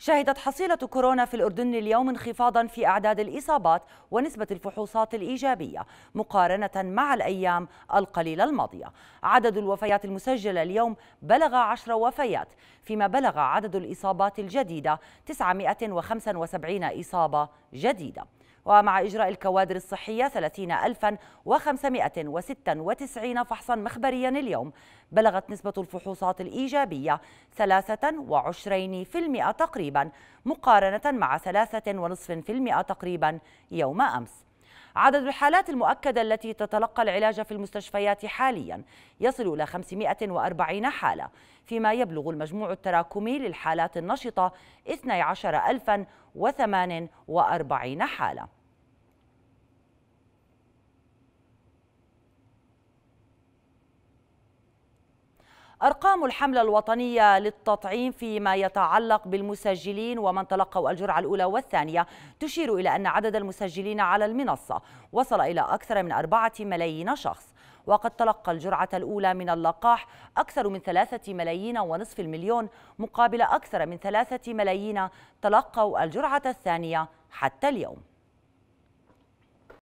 شهدت حصيلة كورونا في الأردن اليوم انخفاضا في أعداد الإصابات ونسبة الفحوصات الإيجابية مقارنة مع الأيام القليلة الماضية عدد الوفيات المسجلة اليوم بلغ عشر وفيات فيما بلغ عدد الإصابات الجديدة 975 إصابة جديدة ومع إجراء الكوادر الصحية 30596 فحصا مخبريا اليوم بلغت نسبة الفحوصات الإيجابية 23% تقريبا مقارنة مع 3.5% تقريبا يوم أمس عدد الحالات المؤكدة التي تتلقى العلاج في المستشفيات حاليا يصل إلى 540 حالة فيما يبلغ المجموع التراكمي للحالات النشطة 12048 حالة أرقام الحملة الوطنية للتطعيم فيما يتعلق بالمسجلين ومن تلقوا الجرعة الأولى والثانية تشير إلى أن عدد المسجلين على المنصة وصل إلى أكثر من أربعة ملايين شخص وقد تلقى الجرعة الأولى من اللقاح أكثر من ثلاثة ملايين ونصف المليون مقابل أكثر من ثلاثة ملايين تلقوا الجرعة الثانية حتى اليوم